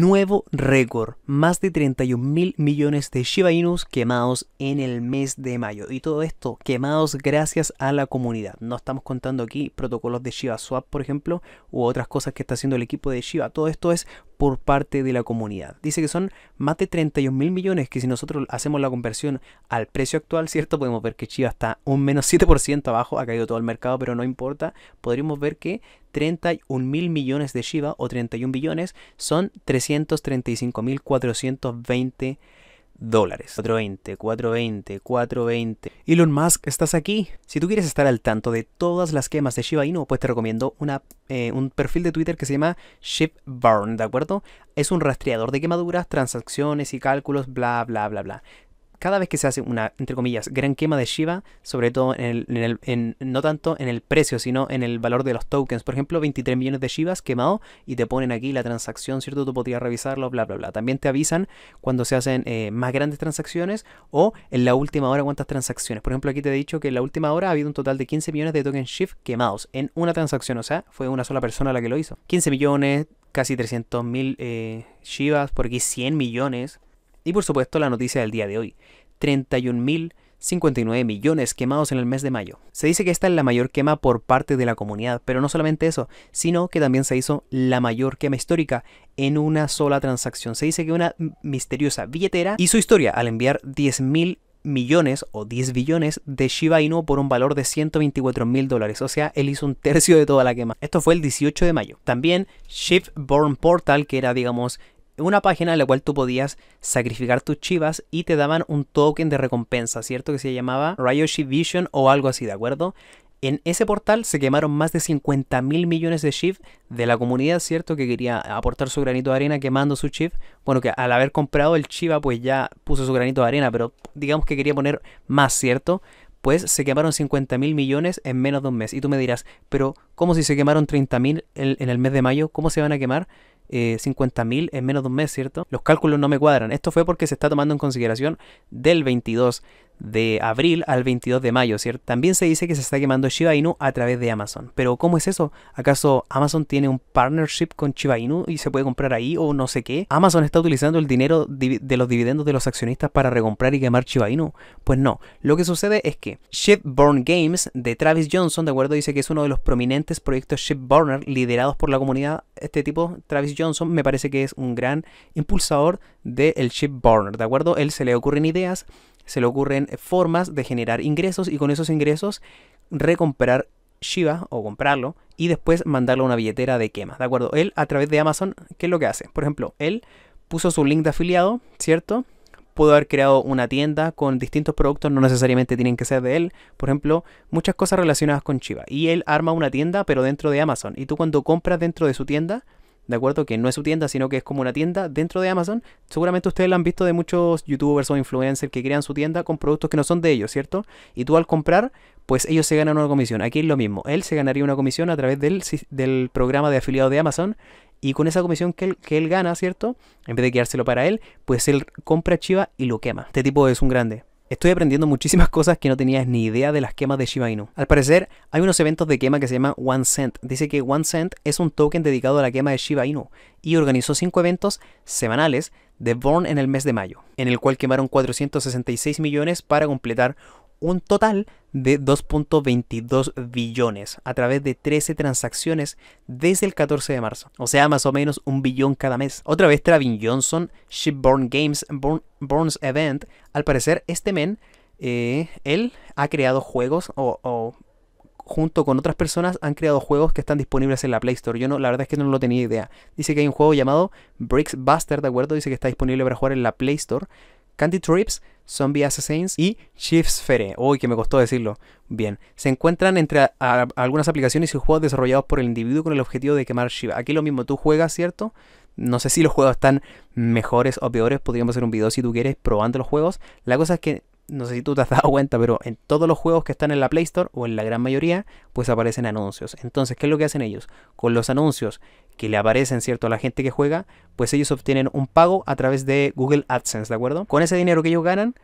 Nuevo récord, más de 31 mil millones de Shiba Inus quemados en el mes de mayo. Y todo esto quemados gracias a la comunidad. No estamos contando aquí protocolos de Shiba Swap, por ejemplo, u otras cosas que está haciendo el equipo de Shiba. Todo esto es por parte de la comunidad. Dice que son más de 31 mil millones, que si nosotros hacemos la conversión al precio actual, ¿cierto? Podemos ver que Shiba está un menos 7% abajo, ha caído todo el mercado, pero no importa. Podríamos ver que 31 mil millones de Shiva o 31 billones son 335 mil 420 millones dólares. 420, 420, 420. Elon Musk, estás aquí. Si tú quieres estar al tanto de todas las quemas de Shiba Inu, pues te recomiendo una, eh, un perfil de Twitter que se llama ShipBurn, ¿de acuerdo? Es un rastreador de quemaduras, transacciones y cálculos, bla, bla, bla, bla cada vez que se hace una, entre comillas, gran quema de Shiba, sobre todo en, el, no tanto en el precio, sino en el valor de los tokens. Por ejemplo, 23 millones de Shibas quemados y te ponen aquí la transacción, ¿cierto? Tú podrías revisarlo, bla, bla, bla. También te avisan cuando se hacen eh, más grandes transacciones o en la última hora cuántas transacciones. Por ejemplo, aquí te he dicho que en la última hora ha habido un total de 15 millones de tokens Shift quemados en una transacción, o sea, fue una sola persona la que lo hizo. 15 millones, casi 300 mil eh, Shivas, por aquí 100 millones. Y por supuesto la noticia del día de hoy, 31.059 millones quemados en el mes de mayo. Se dice que esta es la mayor quema por parte de la comunidad, pero no solamente eso, sino que también se hizo la mayor quema histórica en una sola transacción. Se dice que una misteriosa billetera hizo historia al enviar 10.000 millones o 10 billones de Shiba Inu por un valor de 124.000 mil dólares. O sea, él hizo un tercio de toda la quema. Esto fue el 18 de mayo. También Shift Born Portal, que era, digamos, una página en la cual tú podías sacrificar tus chivas y te daban un token de recompensa, ¿cierto? Que se llamaba Ryoshi Vision o algo así, ¿de acuerdo? En ese portal se quemaron más de 50 mil millones de chivas de la comunidad, ¿cierto? Que quería aportar su granito de arena quemando su chip Bueno, que al haber comprado el Chiva, pues ya puso su granito de arena, pero digamos que quería poner más, ¿cierto? Pues se quemaron 50 mil millones en menos de un mes. Y tú me dirás, pero ¿cómo si se quemaron 30 mil en el mes de mayo? ¿Cómo se van a quemar? eh, 50.000 en menos de un mes, ¿cierto? Los cálculos no me cuadran. Esto fue porque se está tomando en consideración del 22 de abril al 22 de mayo, ¿cierto? También se dice que se está quemando Shiba Inu a través de Amazon. Pero ¿cómo es eso? ¿Acaso Amazon tiene un partnership con Shiba Inu y se puede comprar ahí o no sé qué? ¿Amazon está utilizando el dinero de los dividendos de los accionistas para recomprar y quemar Shiba Inu? Pues no. Lo que sucede es que Shipburn Games de Travis Johnson, de acuerdo, dice que es uno de los prominentes proyectos Shipburner liderados por la comunidad. Este tipo, Travis Johnson, me parece que es un gran impulsador del de ¿de acuerdo? Él se le ocurren ideas se le ocurren formas de generar ingresos y con esos ingresos recomprar Shiba o comprarlo y después mandarlo a una billetera de quema, ¿de acuerdo? Él a través de Amazon, ¿qué es lo que hace? Por ejemplo, él puso su link de afiliado, ¿cierto? Pudo haber creado una tienda con distintos productos, no necesariamente tienen que ser de él. Por ejemplo, muchas cosas relacionadas con Shiba. Y él arma una tienda, pero dentro de Amazon. Y tú cuando compras dentro de su tienda, ¿de acuerdo? Que no es su tienda, sino que es como una tienda dentro de Amazon. Seguramente ustedes lo han visto de muchos youtubers o influencers que crean su tienda con productos que no son de ellos, ¿cierto? Y tú al comprar, pues ellos se ganan una comisión. Aquí es lo mismo, él se ganaría una comisión a través del, del programa de afiliado de Amazon. Y con esa comisión que él, que él gana, ¿cierto? En vez de quedárselo para él, pues él compra Chiva y lo quema. Este tipo es un grande. Estoy aprendiendo muchísimas cosas que no tenías ni idea de las quemas de Shiba Inu. Al parecer, hay unos eventos de quema que se llama One Cent. Dice que One Cent es un token dedicado a la quema de Shiba Inu y organizó cinco eventos semanales de Born en el mes de mayo, en el cual quemaron 466 millones para completar un total de 2.22 billones a través de 13 transacciones desde el 14 de marzo. O sea, más o menos un billón cada mes. Otra vez Travin Johnson, Shipborn Games, Burns Event. Al parecer, este men, eh, él ha creado juegos o, o junto con otras personas han creado juegos que están disponibles en la Play Store. Yo no, la verdad es que no lo tenía idea. Dice que hay un juego llamado Bricks Buster, ¿de acuerdo? Dice que está disponible para jugar en la Play Store. Candy Trips Zombie Assassins y Sphere. Uy, que me costó decirlo. Bien, se encuentran entre algunas aplicaciones y juegos desarrollados por el individuo con el objetivo de quemar Shiva. Aquí lo mismo, tú juegas, ¿cierto? No sé si los juegos están mejores o peores, podríamos hacer un video si tú quieres probando los juegos. La cosa es que no sé si tú te has dado cuenta, pero en todos los juegos que están en la Play Store, o en la gran mayoría, pues aparecen anuncios. Entonces, ¿qué es lo que hacen ellos? Con los anuncios que le aparecen, ¿cierto?, a la gente que juega, pues ellos obtienen un pago a través de Google AdSense, ¿de acuerdo? Con ese dinero que ellos ganan,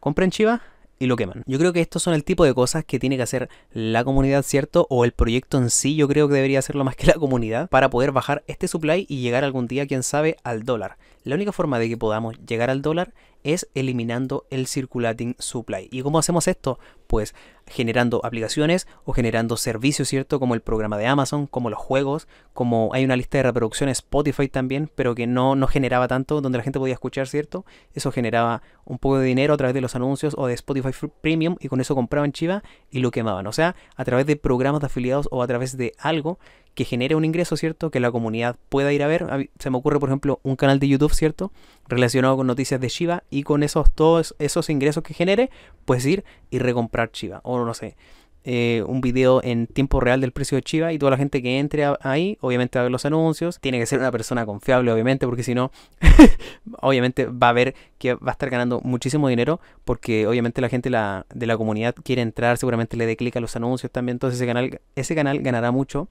compren Chiva y lo queman. Yo creo que estos son el tipo de cosas que tiene que hacer la comunidad, ¿cierto? O el proyecto en sí, yo creo que debería hacerlo más que la comunidad para poder bajar este supply y llegar algún día, quién sabe, al dólar. La única forma de que podamos llegar al dólar es eliminando el circulating supply. ¿Y cómo hacemos esto? Pues generando aplicaciones o generando servicios, ¿cierto? Como el programa de Amazon, como los juegos, como hay una lista de reproducciones Spotify también, pero que no, no generaba tanto, donde la gente podía escuchar, ¿cierto? Eso generaba un poco de dinero a través de los anuncios o de Spotify Premium y con eso compraban Chiva y lo quemaban. O sea, a través de programas de afiliados o a través de algo que genere un ingreso, ¿cierto? Que la comunidad pueda ir a ver. se me ocurre, por ejemplo, un canal de YouTube, ¿cierto? Relacionado con noticias de Chiva y con esos todos esos ingresos que genere, puedes ir y recomprar Chiva. O no sé, eh, un video en tiempo real del precio de Chiva y toda la gente que entre ahí, obviamente va a ver los anuncios. Tiene que ser una persona confiable, obviamente, porque si no, obviamente va a ver que va a estar ganando muchísimo dinero, porque obviamente la gente de la comunidad quiere entrar, seguramente le dé clic a los anuncios también, entonces ese canal, ese canal ganará mucho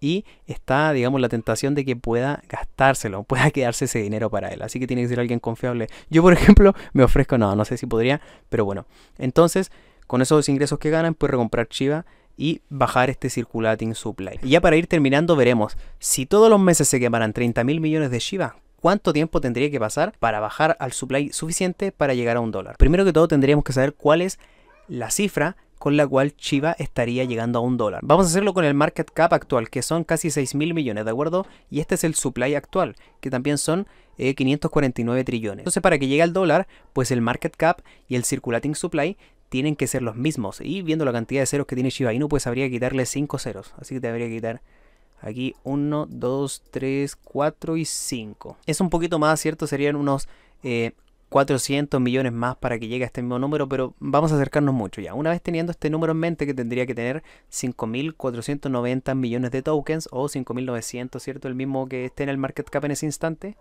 y está, digamos, la tentación de que pueda gastárselo, pueda quedarse ese dinero para él. Así que tiene que ser alguien confiable. Yo, por ejemplo, me ofrezco, no, no sé si podría, pero bueno. Entonces, con esos ingresos que ganan, puede recomprar Chiva y bajar este circulating supply. Y ya para ir terminando, veremos si todos los meses se quemaran 30 mil millones de Shiba. ¿Cuánto tiempo tendría que pasar para bajar al supply suficiente para llegar a un dólar? Primero que todo tendríamos que saber cuál es la cifra con la cual Chiva estaría llegando a un dólar. Vamos a hacerlo con el market cap actual, que son casi 6 mil millones, ¿de acuerdo? Y este es el supply actual, que también son 549 eh, trillones. Entonces, para que llegue al dólar, pues el market cap y el circulating supply tienen que ser los mismos. Y viendo la cantidad de ceros que tiene Shiba Inu, pues habría que quitarle 5 ceros. Así que te habría que quitar aquí 1, 2, 3, 4 y 5. Es un poquito más, ¿cierto? Serían unos eh, 400 millones más para que llegue a este mismo número, pero vamos a acercarnos mucho ya. Una vez teniendo este número en mente que tendría que tener 5.490 millones de tokens o 5.900, ¿cierto? El mismo que esté en el market cap en ese instante.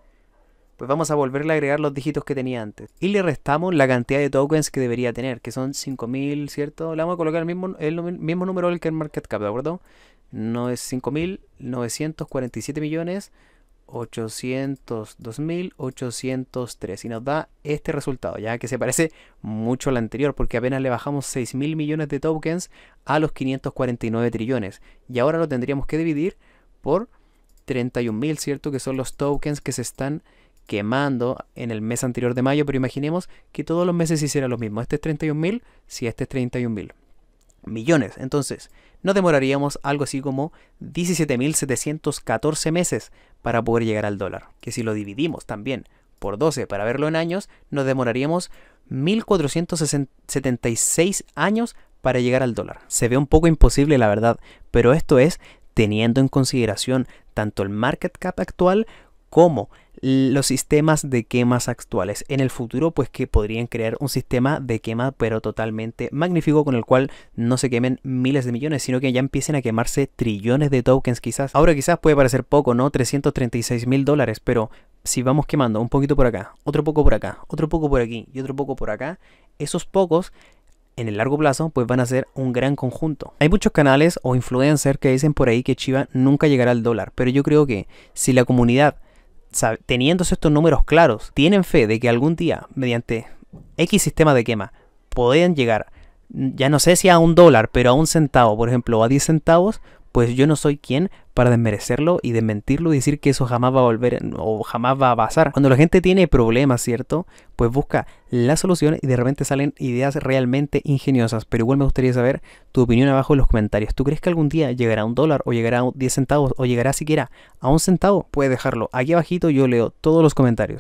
Pues vamos a volverle a agregar los dígitos que tenía antes. Y le restamos la cantidad de tokens que debería tener, que son 5.000, ¿cierto? Le vamos a colocar el mismo, el mismo número que el market cap, ¿de acuerdo? No es 5.947 millones ochocientos 2803 y nos da este resultado, ya que se parece mucho al anterior porque apenas le bajamos 6.000 mil millones de tokens a los 549 trillones y ahora lo tendríamos que dividir por 31.000 mil, ¿cierto? Que son los tokens que se están quemando en el mes anterior de mayo, pero imaginemos que todos los meses hiciera lo mismo, este es 31.000 si este es 31.000 millones. Entonces, no demoraríamos algo así como 17.714 meses para poder llegar al dólar. Que si lo dividimos también por 12 para verlo en años, nos demoraríamos 1.476 años para llegar al dólar. Se ve un poco imposible la verdad, pero esto es teniendo en consideración tanto el market cap actual como los sistemas de quemas actuales. En el futuro, pues que podrían crear un sistema de quema, pero totalmente magnífico, con el cual no se quemen miles de millones, sino que ya empiecen a quemarse trillones de tokens quizás. Ahora quizás puede parecer poco, ¿no? 336 mil dólares, pero si vamos quemando un poquito por acá, otro poco por acá, otro poco por aquí y otro poco por acá, esos pocos en el largo plazo, pues van a ser un gran conjunto. Hay muchos canales o influencers que dicen por ahí que Chiva nunca llegará al dólar, pero yo creo que si la comunidad teniendo estos números claros, tienen fe de que algún día, mediante X sistema de quema, pueden llegar, ya no sé si a un dólar, pero a un centavo, por ejemplo, o a 10 centavos, pues yo no soy quien para desmerecerlo y desmentirlo y decir que eso jamás va a volver o jamás va a pasar. Cuando la gente tiene problemas, ¿cierto? Pues busca la solución y de repente salen ideas realmente ingeniosas. Pero igual me gustaría saber tu opinión abajo en los comentarios. ¿Tú crees que algún día llegará a un dólar o llegará a 10 centavos o llegará siquiera a un centavo? Puedes dejarlo aquí abajito, yo leo todos los comentarios.